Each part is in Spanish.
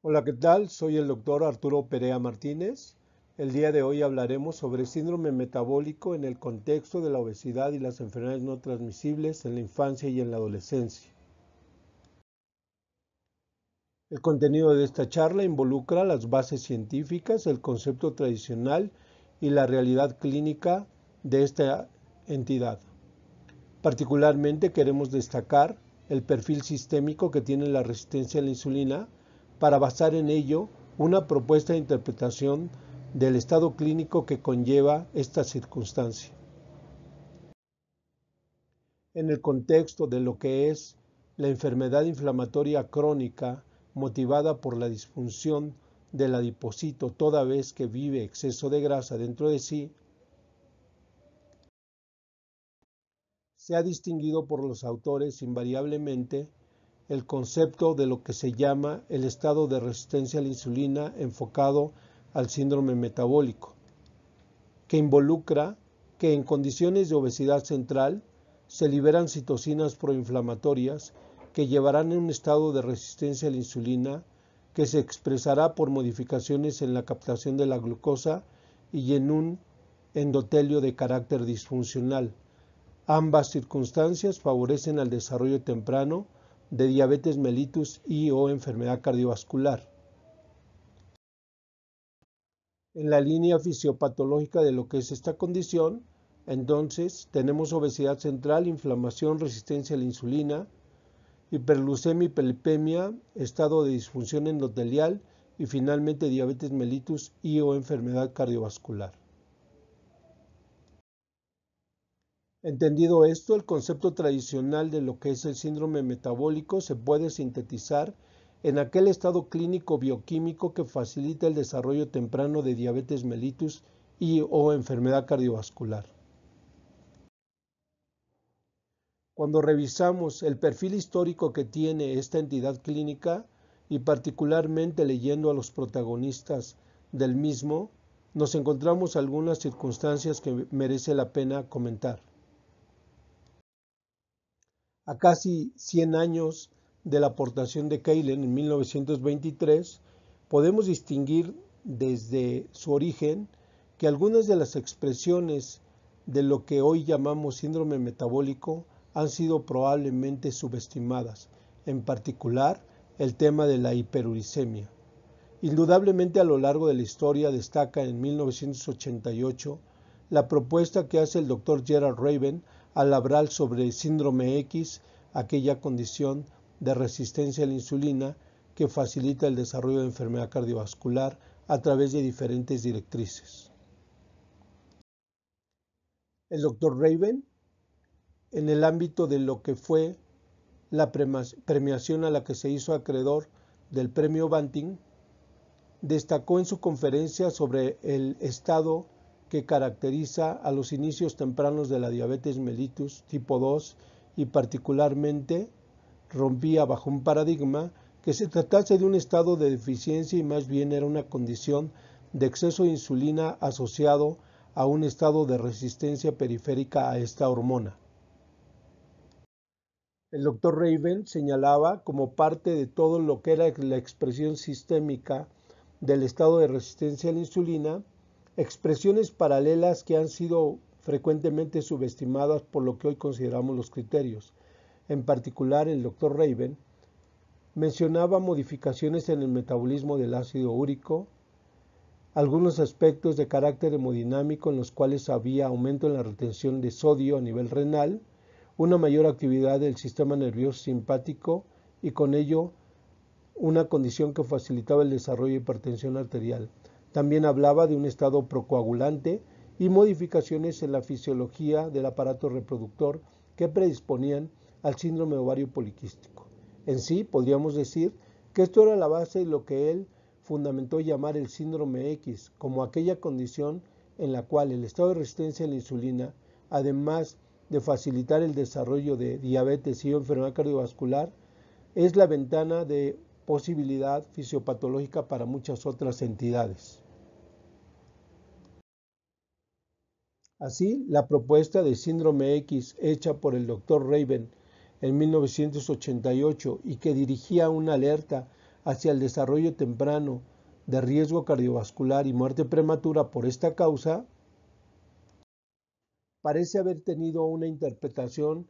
Hola, ¿qué tal? Soy el doctor Arturo Perea Martínez. El día de hoy hablaremos sobre síndrome metabólico en el contexto de la obesidad y las enfermedades no transmisibles en la infancia y en la adolescencia. El contenido de esta charla involucra las bases científicas, el concepto tradicional y la realidad clínica de esta entidad. Particularmente queremos destacar el perfil sistémico que tiene la resistencia a la insulina para basar en ello una propuesta de interpretación del estado clínico que conlleva esta circunstancia. En el contexto de lo que es la enfermedad inflamatoria crónica motivada por la disfunción del adipocito toda vez que vive exceso de grasa dentro de sí, se ha distinguido por los autores invariablemente el concepto de lo que se llama el estado de resistencia a la insulina enfocado al síndrome metabólico, que involucra que en condiciones de obesidad central se liberan citocinas proinflamatorias que llevarán a un estado de resistencia a la insulina que se expresará por modificaciones en la captación de la glucosa y en un endotelio de carácter disfuncional. Ambas circunstancias favorecen al desarrollo temprano de diabetes mellitus y o enfermedad cardiovascular. En la línea fisiopatológica de lo que es esta condición, entonces tenemos obesidad central, inflamación, resistencia a la insulina, hiperglucemia, pelipemia, estado de disfunción endotelial y finalmente diabetes mellitus y o enfermedad cardiovascular. Entendido esto, el concepto tradicional de lo que es el síndrome metabólico se puede sintetizar en aquel estado clínico bioquímico que facilita el desarrollo temprano de diabetes mellitus y o enfermedad cardiovascular. Cuando revisamos el perfil histórico que tiene esta entidad clínica y particularmente leyendo a los protagonistas del mismo, nos encontramos algunas circunstancias que merece la pena comentar. A casi 100 años de la aportación de Keilen en 1923, podemos distinguir desde su origen que algunas de las expresiones de lo que hoy llamamos síndrome metabólico han sido probablemente subestimadas, en particular el tema de la hiperuricemia. Indudablemente a lo largo de la historia destaca en 1988 la propuesta que hace el doctor Gerald Raven al hablar sobre el síndrome X, aquella condición de resistencia a la insulina que facilita el desarrollo de enfermedad cardiovascular a través de diferentes directrices. El doctor Raven, en el ámbito de lo que fue la premiación a la que se hizo acreedor del premio Banting, destacó en su conferencia sobre el estado que caracteriza a los inicios tempranos de la diabetes mellitus tipo 2 y particularmente rompía bajo un paradigma que se tratase de un estado de deficiencia y más bien era una condición de exceso de insulina asociado a un estado de resistencia periférica a esta hormona. El doctor Raven señalaba como parte de todo lo que era la expresión sistémica del estado de resistencia a la insulina expresiones paralelas que han sido frecuentemente subestimadas por lo que hoy consideramos los criterios. En particular, el doctor Raven mencionaba modificaciones en el metabolismo del ácido úrico, algunos aspectos de carácter hemodinámico en los cuales había aumento en la retención de sodio a nivel renal, una mayor actividad del sistema nervioso simpático y con ello una condición que facilitaba el desarrollo de hipertensión arterial. También hablaba de un estado procoagulante y modificaciones en la fisiología del aparato reproductor que predisponían al síndrome ovario poliquístico. En sí, podríamos decir que esto era la base de lo que él fundamentó llamar el síndrome X, como aquella condición en la cual el estado de resistencia a la insulina, además de facilitar el desarrollo de diabetes y enfermedad cardiovascular, es la ventana de posibilidad fisiopatológica para muchas otras entidades. Así, la propuesta de síndrome X hecha por el doctor Raven en 1988 y que dirigía una alerta hacia el desarrollo temprano de riesgo cardiovascular y muerte prematura por esta causa, parece haber tenido una interpretación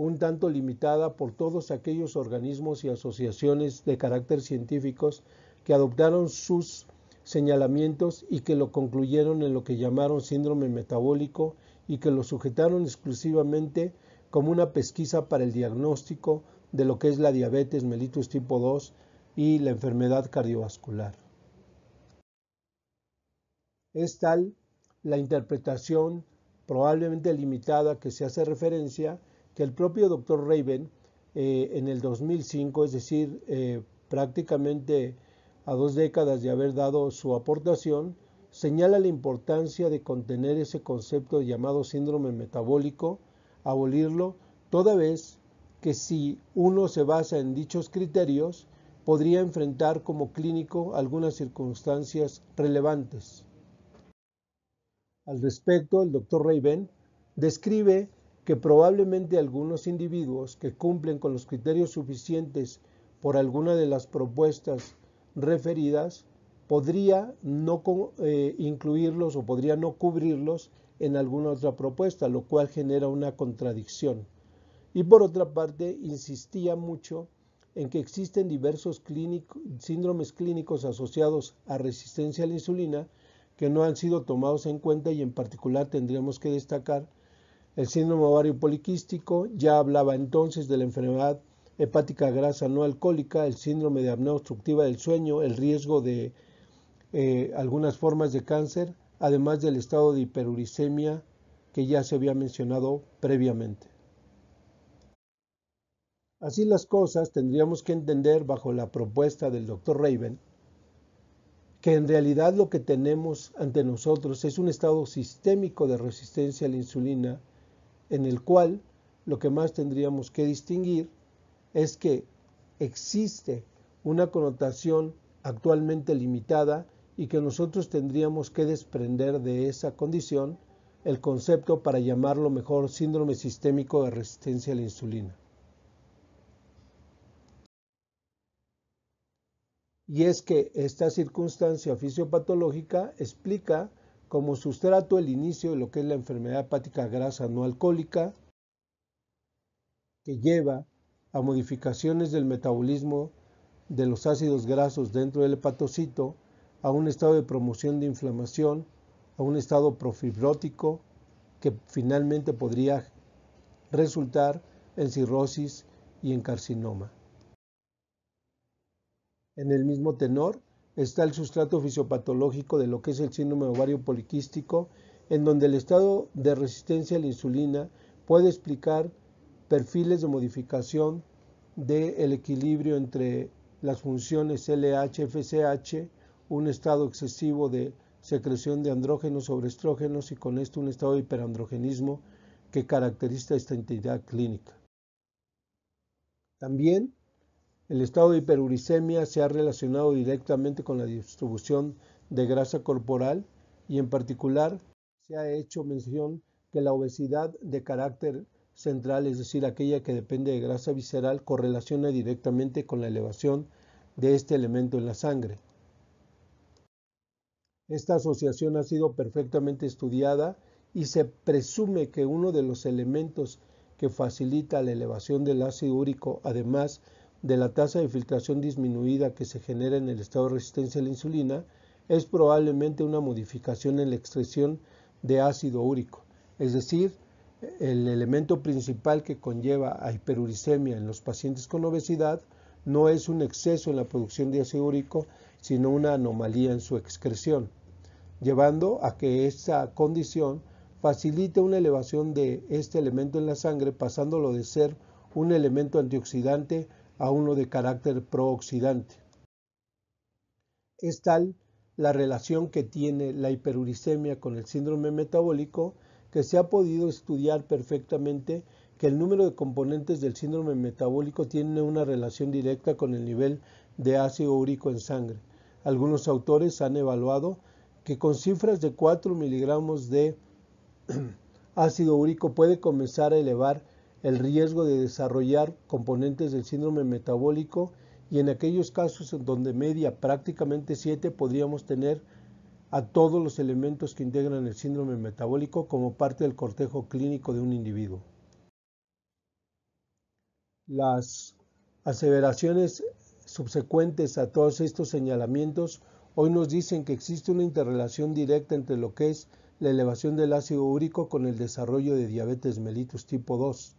un tanto limitada por todos aquellos organismos y asociaciones de carácter científicos que adoptaron sus señalamientos y que lo concluyeron en lo que llamaron síndrome metabólico y que lo sujetaron exclusivamente como una pesquisa para el diagnóstico de lo que es la diabetes mellitus tipo 2 y la enfermedad cardiovascular. Es tal la interpretación probablemente limitada que se hace referencia el propio doctor Raven eh, en el 2005, es decir, eh, prácticamente a dos décadas de haber dado su aportación, señala la importancia de contener ese concepto llamado síndrome metabólico, abolirlo, toda vez que si uno se basa en dichos criterios, podría enfrentar como clínico algunas circunstancias relevantes. Al respecto, el doctor Raven describe que probablemente algunos individuos que cumplen con los criterios suficientes por alguna de las propuestas referidas podría no eh, incluirlos o podría no cubrirlos en alguna otra propuesta, lo cual genera una contradicción. Y por otra parte, insistía mucho en que existen diversos síndromes clínicos asociados a resistencia a la insulina que no han sido tomados en cuenta y en particular tendríamos que destacar el síndrome ovario poliquístico, ya hablaba entonces de la enfermedad hepática grasa no alcohólica, el síndrome de apnea obstructiva del sueño, el riesgo de eh, algunas formas de cáncer, además del estado de hiperuricemia que ya se había mencionado previamente. Así las cosas, tendríamos que entender bajo la propuesta del doctor Raven que en realidad lo que tenemos ante nosotros es un estado sistémico de resistencia a la insulina en el cual lo que más tendríamos que distinguir es que existe una connotación actualmente limitada y que nosotros tendríamos que desprender de esa condición el concepto para llamarlo mejor síndrome sistémico de resistencia a la insulina. Y es que esta circunstancia fisiopatológica explica como sustrato el inicio de lo que es la enfermedad hepática grasa no alcohólica, que lleva a modificaciones del metabolismo de los ácidos grasos dentro del hepatocito, a un estado de promoción de inflamación, a un estado profibrótico que finalmente podría resultar en cirrosis y en carcinoma. En el mismo tenor, está el sustrato fisiopatológico de lo que es el síndrome ovario poliquístico, en donde el estado de resistencia a la insulina puede explicar perfiles de modificación del equilibrio entre las funciones LH-FSH, un estado excesivo de secreción de andrógenos sobre estrógenos y con esto un estado de hiperandrogenismo que caracteriza esta entidad clínica. También el estado de hiperuricemia se ha relacionado directamente con la distribución de grasa corporal y en particular se ha hecho mención que la obesidad de carácter central, es decir, aquella que depende de grasa visceral, correlaciona directamente con la elevación de este elemento en la sangre. Esta asociación ha sido perfectamente estudiada y se presume que uno de los elementos que facilita la elevación del ácido úrico, además de la tasa de filtración disminuida que se genera en el estado de resistencia a la insulina es probablemente una modificación en la excreción de ácido úrico, es decir, el elemento principal que conlleva a hiperuricemia en los pacientes con obesidad no es un exceso en la producción de ácido úrico, sino una anomalía en su excreción, llevando a que esta condición facilite una elevación de este elemento en la sangre, pasándolo de ser un elemento antioxidante a uno de carácter prooxidante. Es tal la relación que tiene la hiperuricemia con el síndrome metabólico que se ha podido estudiar perfectamente que el número de componentes del síndrome metabólico tiene una relación directa con el nivel de ácido úrico en sangre. Algunos autores han evaluado que con cifras de 4 miligramos de ácido úrico puede comenzar a elevar el riesgo de desarrollar componentes del síndrome metabólico y en aquellos casos en donde media prácticamente 7 podríamos tener a todos los elementos que integran el síndrome metabólico como parte del cortejo clínico de un individuo. Las aseveraciones subsecuentes a todos estos señalamientos hoy nos dicen que existe una interrelación directa entre lo que es la elevación del ácido úrico con el desarrollo de diabetes mellitus tipo 2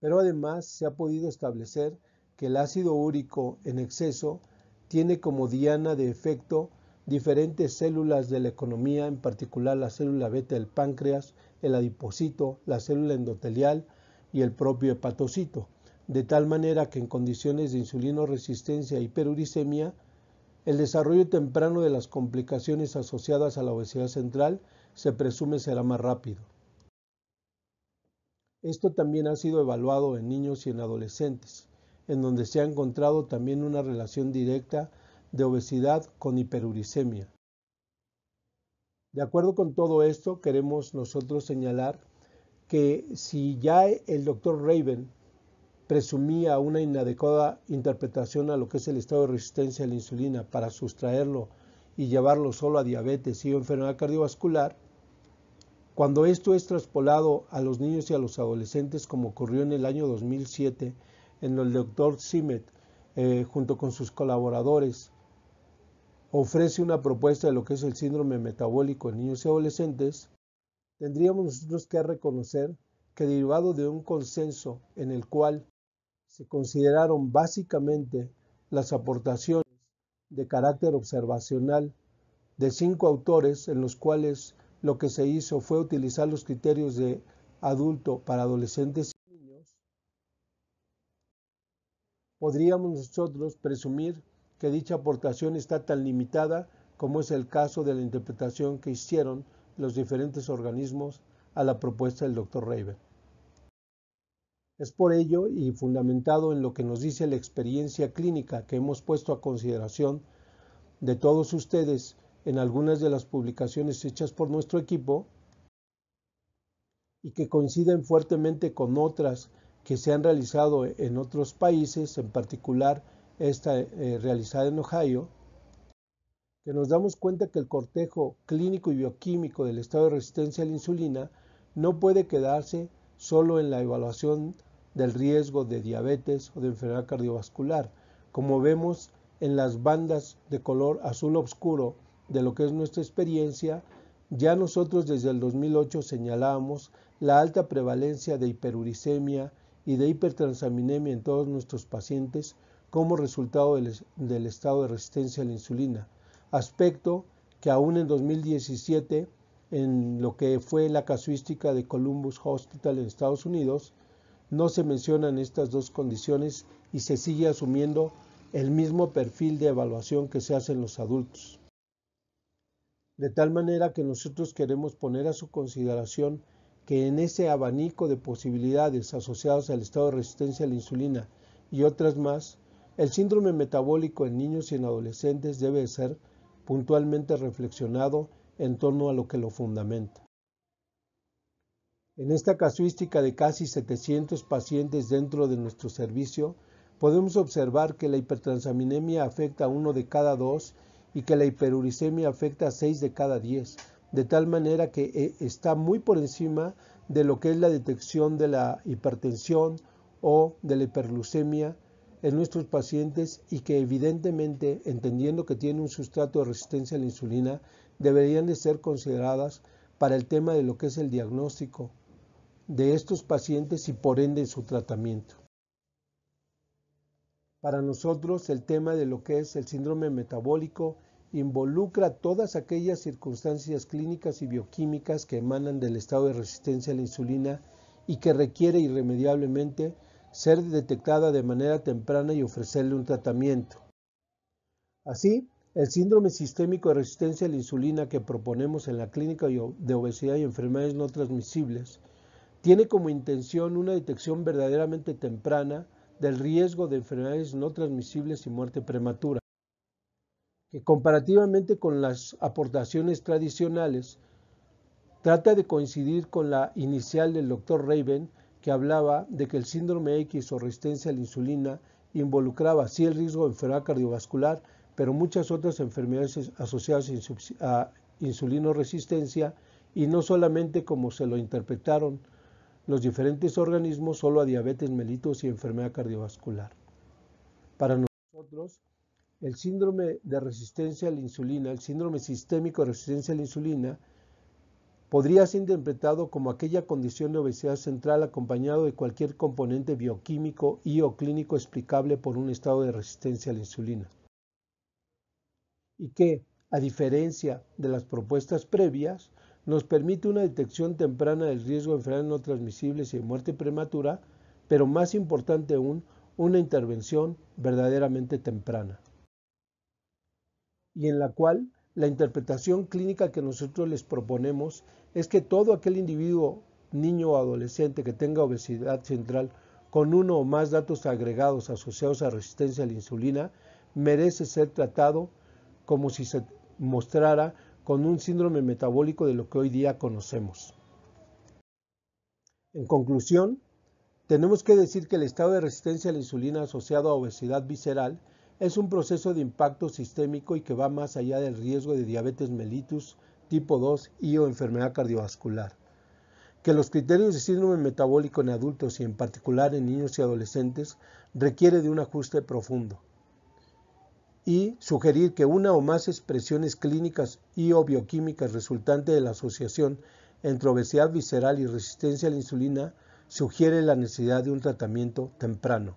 pero además se ha podido establecer que el ácido úrico en exceso tiene como diana de efecto diferentes células de la economía, en particular la célula beta del páncreas, el adipocito, la célula endotelial y el propio hepatocito, de tal manera que en condiciones de insulinoresistencia y hiperuricemia, el desarrollo temprano de las complicaciones asociadas a la obesidad central se presume será más rápido. Esto también ha sido evaluado en niños y en adolescentes, en donde se ha encontrado también una relación directa de obesidad con hiperuricemia. De acuerdo con todo esto, queremos nosotros señalar que si ya el doctor Raven presumía una inadecuada interpretación a lo que es el estado de resistencia a la insulina para sustraerlo y llevarlo solo a diabetes y enfermedad cardiovascular, cuando esto es traspolado a los niños y a los adolescentes, como ocurrió en el año 2007, en el doctor Simet, eh, junto con sus colaboradores, ofrece una propuesta de lo que es el síndrome metabólico en niños y adolescentes, tendríamos nosotros que reconocer que derivado de un consenso en el cual se consideraron básicamente las aportaciones de carácter observacional de cinco autores en los cuales lo que se hizo fue utilizar los criterios de adulto para adolescentes y niños, podríamos nosotros presumir que dicha aportación está tan limitada como es el caso de la interpretación que hicieron los diferentes organismos a la propuesta del doctor Reiber. Es por ello y fundamentado en lo que nos dice la experiencia clínica que hemos puesto a consideración de todos ustedes en algunas de las publicaciones hechas por nuestro equipo y que coinciden fuertemente con otras que se han realizado en otros países, en particular esta eh, realizada en Ohio, que nos damos cuenta que el cortejo clínico y bioquímico del estado de resistencia a la insulina no puede quedarse solo en la evaluación del riesgo de diabetes o de enfermedad cardiovascular, como vemos en las bandas de color azul oscuro de lo que es nuestra experiencia, ya nosotros desde el 2008 señalamos la alta prevalencia de hiperuricemia y de hipertransaminemia en todos nuestros pacientes como resultado del, estado de resistencia a la insulina, aspecto que aún en 2017, en lo que fue la casuística de Columbus Hospital en Estados Unidos, no se mencionan estas dos condiciones y se sigue asumiendo el mismo perfil de evaluación que se hace en los adultos de tal manera que nosotros queremos poner a su consideración que en ese abanico de posibilidades asociados al estado de resistencia a la insulina y otras más, el síndrome metabólico en niños y en adolescentes debe ser puntualmente reflexionado en torno a lo que lo fundamenta. En esta casuística de casi 700 pacientes dentro de nuestro servicio, podemos observar que la hipertransaminemia afecta a uno de cada dos y que la hiperuricemia afecta a 6 de cada 10, de tal manera que eh, está muy por encima de lo que es la detección de la hipertensión o de la hiperglucemia en nuestros pacientes y que evidentemente, entendiendo que tiene un sustrato de resistencia a la insulina, deberían de ser consideradas para el tema de lo que es el diagnóstico de estos pacientes y por ende su tratamiento. Para nosotros el tema de lo que es el síndrome metabólico involucra todas aquellas circunstancias clínicas y bioquímicas que emanan del estado de resistencia a la insulina y que requiere irremediablemente ser detectada de manera temprana y ofrecerle un tratamiento. Así, el síndrome sistémico de resistencia a la insulina que proponemos en la clínica de obesidad y enfermedades no transmisibles tiene como intención una detección verdaderamente temprana del riesgo de enfermedades no transmisibles y muerte prematura que comparativamente con las aportaciones tradicionales, trata de coincidir con la inicial del doctor Raven, que hablaba de que el síndrome X o resistencia a la insulina involucraba sí el riesgo de enfermedad cardiovascular, pero muchas otras enfermedades asociadas a resistencia, y no solamente como se lo interpretaron los diferentes organismos, solo a diabetes mellitus y enfermedad cardiovascular. Para nosotros, el síndrome de resistencia a la insulina, el síndrome sistémico de resistencia a la insulina, podría ser interpretado como aquella condición de obesidad central acompañado de cualquier componente bioquímico y o clínico explicable por un estado de resistencia a la insulina. Y que, a diferencia de las propuestas previas, nos permite una detección temprana del riesgo de enfermedades no transmisibles y de muerte prematura, pero más importante aún, una intervención verdaderamente temprana y en la cual la interpretación clínica que nosotros les proponemos es que todo aquel individuo, niño o adolescente que tenga obesidad central con uno o más datos agregados asociados a resistencia a la insulina, merece ser tratado como si se mostrara con un síndrome metabólico de lo que hoy día conocemos. En conclusión, tenemos que decir que el estado de resistencia a la insulina asociado a obesidad visceral es un proceso de impacto sistémico y que va más allá del riesgo de diabetes mellitus tipo 2 y o enfermedad cardiovascular. Que los criterios de síndrome metabólico en adultos y en particular en niños y adolescentes requiere de un ajuste profundo. Y sugerir que una o más expresiones clínicas y o bioquímicas resultante de la asociación entre obesidad visceral y resistencia a la insulina sugiere la necesidad de un tratamiento temprano.